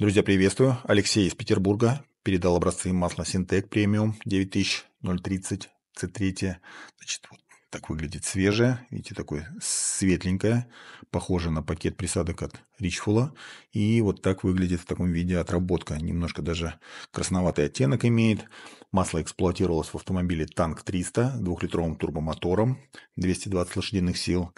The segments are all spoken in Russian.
Друзья, приветствую. Алексей из Петербурга передал образцы масла Синтек премиум 9030 C3. Значит, вот так выглядит свежее. Видите, такое светленькое. Похоже на пакет присадок от Ричфула. И вот так выглядит в таком виде отработка. Немножко даже красноватый оттенок имеет. Масло эксплуатировалось в автомобиле Танк 300 двухлитровым турбомотором 220 лошадиных сил.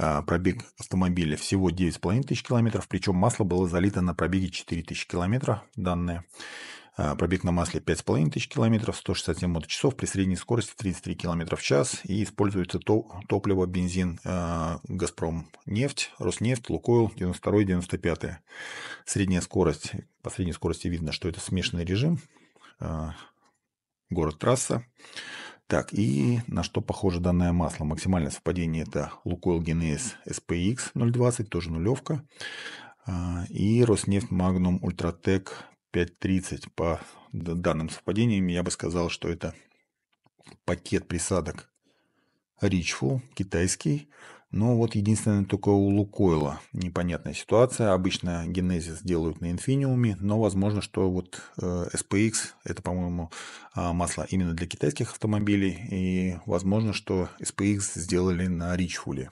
А, пробег автомобиля всего 9,5 тысяч километров, причем масло было залито на пробеге 4 тысячи километров, данные. А, пробег на масле 5,5 тысяч километров, 167 моточасов при средней скорости 33 км в час. И используется топливо, бензин, а, Газпром, нефть, Роснефть, Лукойл 92-95. Средняя скорость, по средней скорости видно, что это смешанный режим, город-трасса. Так, и на что похоже данное масло? Максимальное совпадение это Лукойл Генез SPX 020, тоже нулевка. А, и Роснефть Magnum Ultratec 530. По данным совпадениям я бы сказал, что это пакет присадок Richful, китайский, но ну, вот единственное только у Лукойла непонятная ситуация. Обычно генезис делают на инфиниуме, но возможно, что вот э, SPX это, по-моему, а, масло именно для китайских автомобилей. И возможно, что SPX сделали на Ричфуле.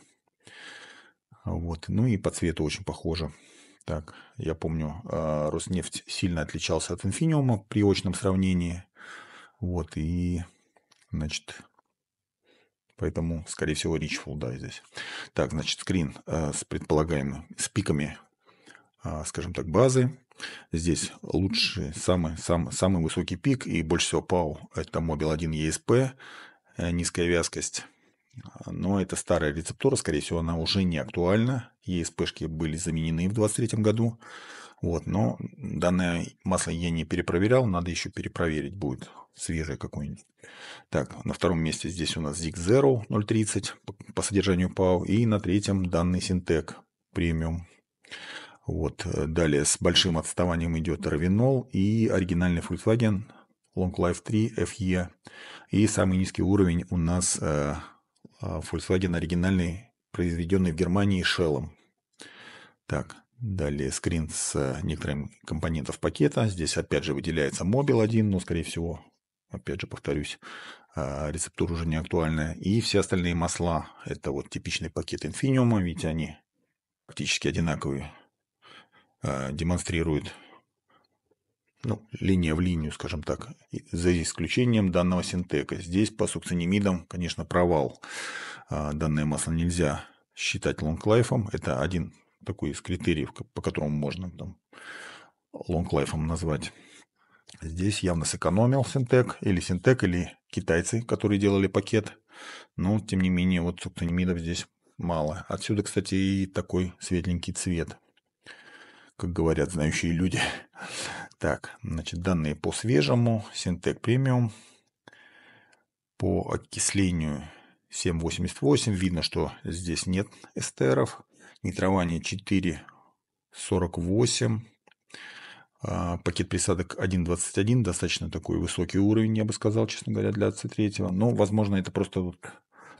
Вот. Ну и по цвету очень похоже. Так, я помню, а, Роснефть сильно отличался от инфиниума при очном сравнении. Вот, и, значит, Поэтому, скорее всего, Richful, да, здесь. Так, значит, скрин э, с предполагаемыми, с пиками, э, скажем так, базы. Здесь лучший, самый, самый, самый высокий пик и больше всего пау. Это Mobile 1 ESP, низкая вязкость. Но это старая рецептура, скорее всего, она уже не актуальна. ESP-шки были заменены в 2023 году. Вот, но данное масло я не перепроверял, надо еще перепроверить будет свежее какое-нибудь. Так, на втором месте здесь у нас Zig Zero 0.30 по содержанию ПАУ и на третьем данный Синтек премиум. Вот, э, далее с большим отставанием идет Равинол и оригинальный Volkswagen Long Life 3 FE. И самый низкий уровень у нас э, э Volkswagen оригинальный, произведенный в Германии Шеллом. Так, Далее скрин с э, некоторым компонентов пакета. Здесь опять же выделяется мобил один, но скорее всего, опять же повторюсь, а, рецептура уже не актуальная. И все остальные масла. Это вот типичный пакет Infinium, ведь они практически одинаковые. А, демонстрируют ну, линия в линию, скажем так, за исключением данного синтека. Здесь по сукцинимидам, конечно, провал. А, данное масло нельзя считать лонглайфом. Это один такой из критериев, по которому можно там long лонглайфом назвать. Здесь явно сэкономил Синтек, или Синтек, или китайцы, которые делали пакет. Но, тем не менее, вот суктонимидов здесь мало. Отсюда, кстати, и такой светленький цвет, как говорят знающие люди. Так, значит, данные по свежему, Синтек премиум, по окислению 7.88. Видно, что здесь нет эстеров нитрование 4,48, а, пакет присадок 1,21, достаточно такой высокий уровень, я бы сказал, честно говоря, для C3, но, возможно, это просто вот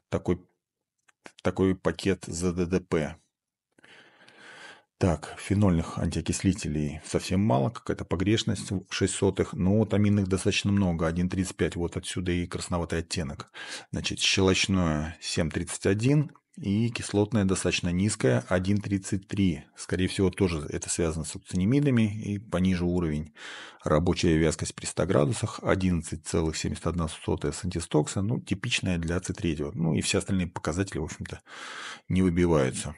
такой, такой пакет ЗДДП. Так, фенольных антиокислителей совсем мало, какая-то погрешность 6 сотых, но аминных достаточно много, 1,35, вот отсюда и красноватый оттенок. Значит, щелочное 7,31, и кислотная достаточно низкая, 1,33. Скорее всего, тоже это связано с укцинемидами и пониже уровень. Рабочая вязкость при 100 градусах 11,71 с антистокса, ну, типичная для С3. Ну и все остальные показатели, в общем-то, не выбиваются.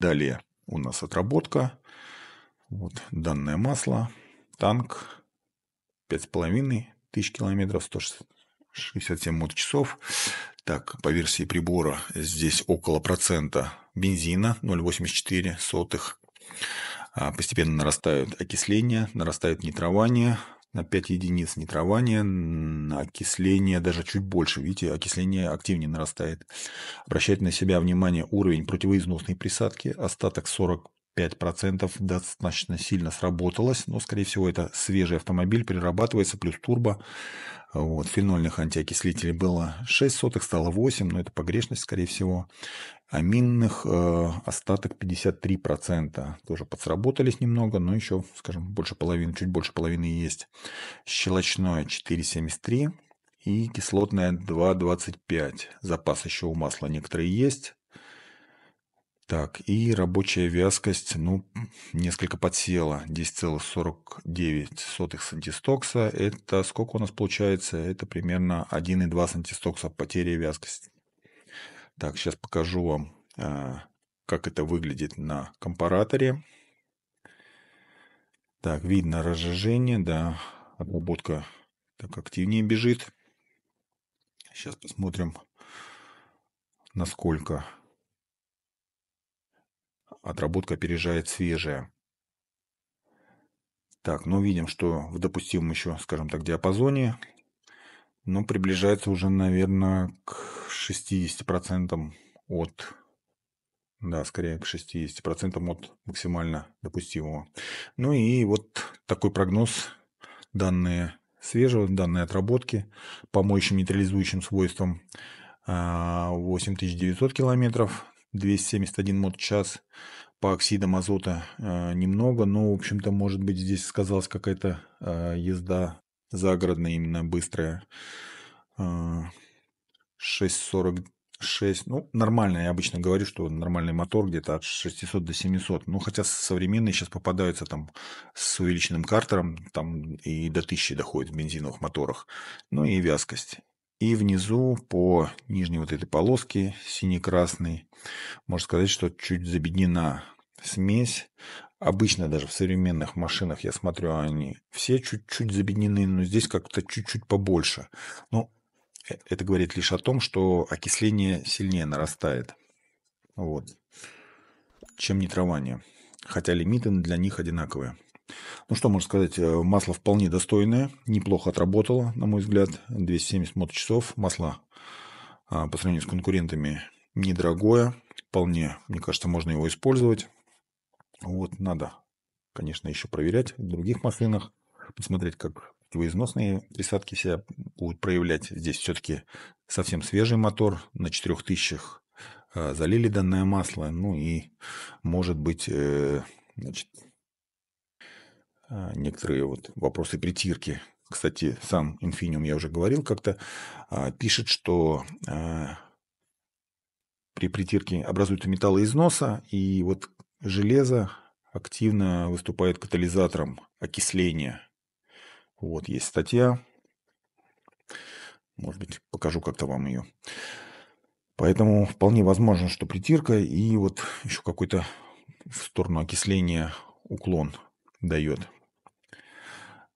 Далее у нас отработка. Вот данное масло, танк 5,5 тысяч километров, 160 67 моточасов. Так, по версии прибора здесь около процента бензина 0,84 сотых. А, постепенно нарастают окисления, нарастают нитрование, на 5 единиц нитрования, окисление даже чуть больше. Видите, окисление активнее нарастает. Обращайте на себя внимание уровень противоизносной присадки, остаток 40 5% достаточно сильно сработалось, но, скорее всего, это свежий автомобиль, перерабатывается, плюс турбо. Вот, фенольных антиокислителей было 6 сотых, стало 8, но это погрешность, скорее всего. Аминных э, остаток 53%. Тоже подсработались немного, но еще, скажем, больше половины, чуть больше половины есть. Щелочное 4,73 и кислотное 2,25. Запас еще у масла некоторые есть. Так, и рабочая вязкость, ну, несколько подсела. 10,49 сантистокса. Это сколько у нас получается? Это примерно 1,2 сантистокса потери вязкости. Так, сейчас покажу вам, а, как это выглядит на компараторе. Так, видно разжижение, да, обработка так активнее бежит. Сейчас посмотрим, насколько отработка опережает свежая. Так, ну видим, что в допустимом еще, скажем так, диапазоне, но приближается уже, наверное, к 60% от, да, скорее к 60% от максимально допустимого. Ну и вот такой прогноз, данные свежего, данные отработки по моющим нейтрализующим свойствам 8900 а, километров, 271 мод в час по оксидам азота э, немного, но, ну, в общем-то, может быть, здесь сказалась какая-то э, езда загородная, именно быстрая. Э, 6.46, ну, нормально, я обычно говорю, что нормальный мотор где-то от 600 до 700, ну, хотя современные сейчас попадаются там с увеличенным картером, там и до 1000 доходит в бензиновых моторах, ну, и вязкость. И внизу по нижней вот этой полоске сине-красной, можно сказать, что чуть забеднена смесь. Обычно даже в современных машинах, я смотрю, они все чуть-чуть забеднены, но здесь как-то чуть-чуть побольше. Но ну, э, это говорит лишь о том, что окисление сильнее нарастает. Вот. Чем нитрование. Хотя лимиты для них одинаковые. Ну, что можно сказать, э, масло вполне достойное, неплохо отработало, на мой взгляд, 270 моточасов, масло а, по сравнению с конкурентами недорогое, вполне, мне кажется, можно его использовать. Вот, надо, конечно, еще проверять в других машинах, посмотреть, как противоизносные присадки себя будут проявлять. Здесь все-таки совсем свежий мотор, на 4000 а, залили данное масло, ну и, может быть, э, значит, а, некоторые вот вопросы притирки. Кстати, сам Инфиниум, я уже говорил как-то, а, пишет, что а, при притирке образуются металлы износа, и вот железо активно выступает катализатором окисления. Вот есть статья. Может быть, покажу как-то вам ее. Поэтому вполне возможно, что притирка и вот еще какой-то в сторону окисления уклон дает.